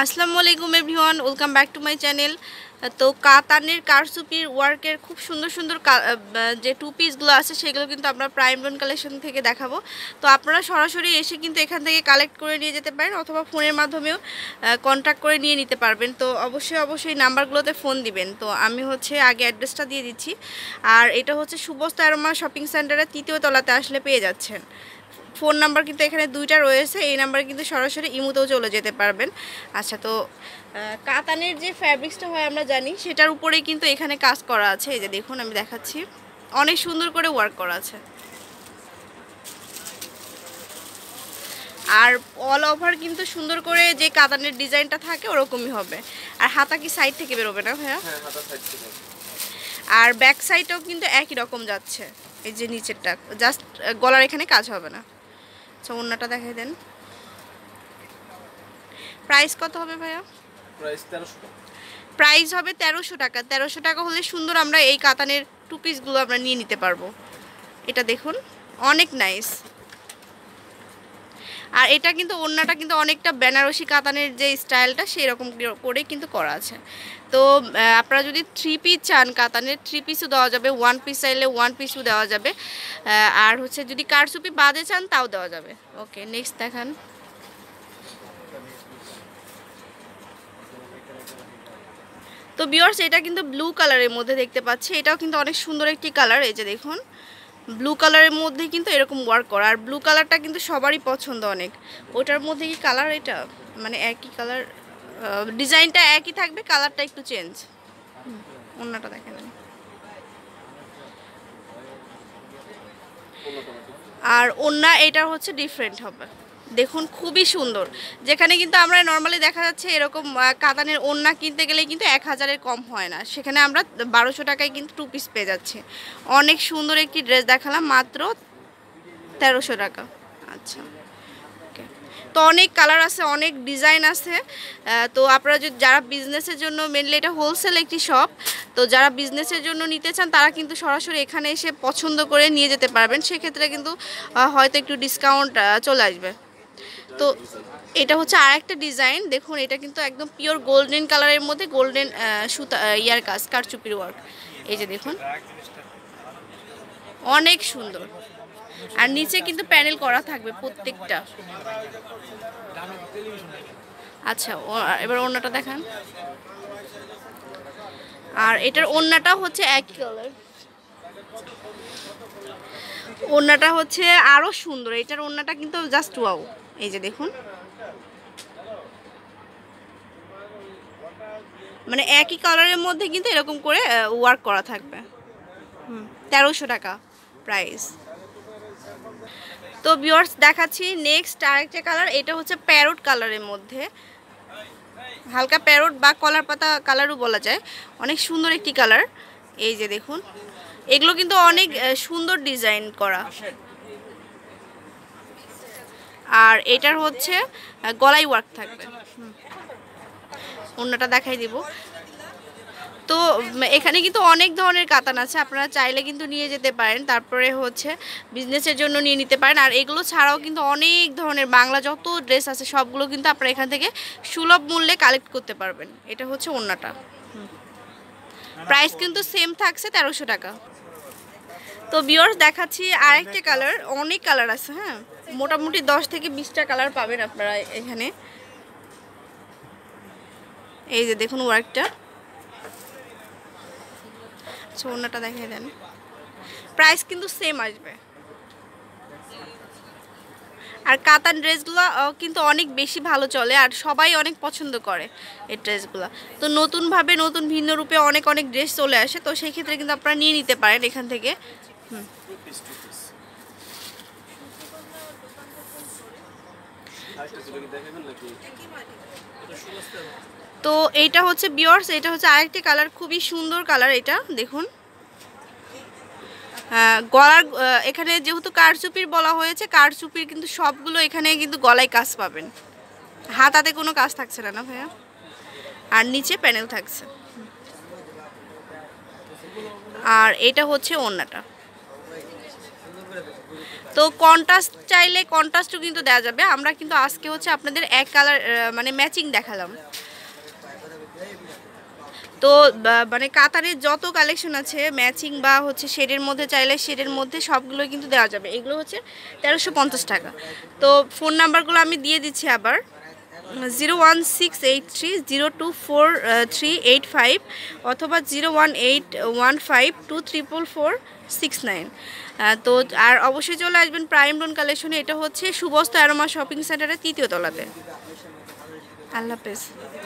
আসসালামু আলাইকুম everyone welcome back to my channel তো কাতানের কারসুপির ওয়ার্কের খুব সুন্দর সুন্দর যে টু পিসগুলো আছে সেগুলো কিন্তু আমরা প্রাইম রোন কালেকশন থেকে দেখাবো তো আপনারা সরাসরি এসে কিন্তু এখান থেকে কালেক্ট করে নিয়ে যেতে পারেন অথবা ফোনের মাধ্যমেও কন্ট্যাক্ট করে নিয়ে নিতে পারবেন তো অবশ্যই অবশ্যই নাম্বারগুলোতে ফোন দিবেন তো আমি হচ্ছে আগে অ্যাড্রেসটা দিয়ে দিচ্ছি আর এটা হচ্ছে সুবস্ত আরমা শপিং সেন্টারের তৃতীয় তলাতে আসলে পেয়ে যাচ্ছেন ফোন নাম্বার কিন্তু এখানে দুইটা রয়েছে এই নাম্বারে কিন্তু সরাসরি ইমুতেও চলে যেতে পারবেন আচ্ছা তো কাতানের যে ফ্যাব্রিক্সটা হয় আমরা জানি সেটার উপরেই কিন্তু এখানে কাজ করা আছে এই যে দেখুন আমি দেখাচ্ছি অনেক সুন্দর করে ওয়ার্ক করা আছে আর অল ওভার কিন্তু সুন্দর করে যে কাতানের ডিজাইনটা থাকে ওরকমই হবে আর হাতা কি সাইড থেকে বেরোবে না ভাইয়া হ্যাঁ, আর ব্যাক সাইডটাও কিন্তু একই রকম যাচ্ছে এই যে নিচেরটা জাস্ট গলার এখানে কাজ হবে না আচ্ছা দেখাই দেন প্রাইস কত হবে ভাইয়া প্রাইস তেরোশো প্রাইস হবে তেরোশো টাকা তেরোশো টাকা হলে সুন্দর আমরা এই কাতানের টু পিসগুলো আমরা নিয়ে নিতে পারবো এটা দেখুন অনেক নাইস আর এটা কিন্তু ওড়নাটা কিন্তু অনেকটা বেনারসি কাতানের যে স্টাইলটা সেই রকম করে কিন্তু করা আছে তো আপনারা যদি থ্রি পিস চান কাতানের থ্রি পিসও দেওয়া যাবে ওয়ান পিস চাইলে ওয়ান পিসও দেওয়া যাবে আর হচ্ছে যদি কারসুপি বাদে চান তাও দেওয়া যাবে ওকে নেক্সট দেখান তো বিয়ার্স এটা কিন্তু ব্লু কালারের মধ্যে দেখতে পাচ্ছি এটাও কিন্তু অনেক সুন্দর একটি কালার এই যে দেখুন ব্লু কালারের মধ্যে কিন্তু এরকম ওয়ার্ক করা আর ব্লু কালারটা কিন্তু সবারই পছন্দ অনেক ওটার মধ্যে কি কালার এটা মানে একই কালার ডিজাইনটা একই থাকবে কালারটা একটু চেঞ্জ অন্যটা দেখেন আর অন্য এটা হচ্ছে ডিফারেন্ট হবে দেখুন খুবই সুন্দর যেখানে কিন্তু আমরা নর্মালি দেখা যাচ্ছে এরকম কাতানের ওন্না কিনতে গেলে কিন্তু এক হাজারের কম হয় না সেখানে আমরা বারোশো টাকায় কিন্তু টু পিস পেয়ে যাচ্ছে অনেক সুন্দর একটি ড্রেস দেখালাম মাত্র তেরোশো টাকা আচ্ছা তো অনেক কালার আছে অনেক ডিজাইন আছে তো আপনারা যদি যারা বিজনেসের জন্য মেনলি এটা হোলসেল একটি শপ তো যারা বিজনেসের জন্য নিতে চান তারা কিন্তু সরাসরি এখানে এসে পছন্দ করে নিয়ে যেতে পারবেন সেক্ষেত্রে কিন্তু হয়তো একটু ডিসকাউন্ট চলে আসবে তো এটা হচ্ছে আর একটা ডিজাইন দেখুন এটা কিন্তু একদম পিওর গোল্ডেন কালারের মধ্যে গোল্ডেন সুতা ইয়ার কাজ কারচুপির ওয়ার্ক এই যে দেখুন অনেক সুন্দর আর নিচে কিন্তু প্যানেল করা থাকবে প্রত্যেকটা আচ্ছা এবার অন্যটা দেখান আর এটার অন্যটা হচ্ছে একই কালার ওড়নাটা হচ্ছে আরও সুন্দর এটার ওড়নাটা কিন্তু জাস্ট ওয়াও এই যে দেখুন মানে একই কালারের মধ্যে কিন্তু এরকম করে ওয়ার্ক করা থাকবে হুম তেরোশো টাকা প্রাইস তো বিয়ার্স দেখাচ্ছি নেক্সট আরেকটা কালার এটা হচ্ছে প্যারোট কালারের মধ্যে হালকা প্যারোট বা কলার পাতা কালারও বলা যায় অনেক সুন্দর একটি কালার এই যে দেখুন এগুলো কিন্তু অনেক সুন্দর ডিজাইন করা আর এটার হচ্ছে গলাই ওয়ার্ক থাকবে অন্যটা দেখাই দিব তো এখানে কিন্তু অনেক ধরনের কাতান আছে আপনারা চাইলে কিন্তু নিয়ে যেতে পারেন তারপরে হচ্ছে বিজনেসের জন্য নিয়ে নিতে পারেন আর এগুলো ছাড়াও কিন্তু অনেক ধরনের বাংলা যত ড্রেস আছে সবগুলো কিন্তু আপনারা এখান থেকে সুলভ মূল্যে কালেক্ট করতে পারবেন এটা হচ্ছে অন্যটা প্রাইস কিন্তু সেম থাকছে তেরোশো টাকা তো বিয়ার্স দেখাচ্ছি আরেকটা কালার অনেক কালার আছে হ্যাঁ মোটামুটি দশ থেকে বিশটা কালার পাবেন আপনারা এখানে এই যে দেখুন ওয়ার্কটা আচ্ছা, ওনাটা দেখিয়ে দেন প্রাইস কিন্তু সেম আসবে আর কাতান ড্রেসগুলো কিন্তু অনেক বেশি ভালো চলে আর সবাই অনেক পছন্দ করে এই ড্রেসগুলো তো নতুনভাবে নতুন ভিন্ন রূপে অনেক অনেক ড্রেস চলে আসে তো সেই ক্ষেত্রে কিন্তু আপনারা নিয়ে নিতে পারেন এখান থেকে তো এইটা হচ্ছে বিয়র্স এটা হচ্ছে আরেকটি কালার খুবই সুন্দর কালার এটা দেখুন হ্যাঁ, গলার এখানে যেহেতু কারচুপির বলা হয়েছে কারচুপির কিন্তু সবগুলো এখানে কিন্তু গলায় কাজ পাবেন হাতাতে কোনো কাজ থাকছে না না ভাইয়া আর নিচে প্যানেল থাকছে আর এটা হচ্ছে ওন্নাটা তো কন্ট্রাস্ট চাইলে কন্ট্রাস্টও কিন্তু দেওয়া যাবে আমরা কিন্তু আজকে হচ্ছে আপনাদের এক কালার মানে ম্যাচিং দেখালাম তো মানে কাতারের যত কালেকশন আছে ম্যাচিং বা হচ্ছে শেডের মধ্যে চাইলে শেডের মধ্যে সবগুলো কিন্তু দেওয়া যাবে এগুলো হচ্ছে তেরোশো টাকা তো ফোন নাম্বারগুলো আমি দিয়ে দিচ্ছি আবার zero one six eight three zero two four three eight five অথবা zero one eight one five two triple four six nine তো আর অবশ্যই চলে আসবেন প্রাইম ডোন কালেকশনে এটা হচ্ছে সুবস্ত অ্যারোমা শপিং সেন্টারের তৃতীয় তলাতে আল্লাহ হাফেজ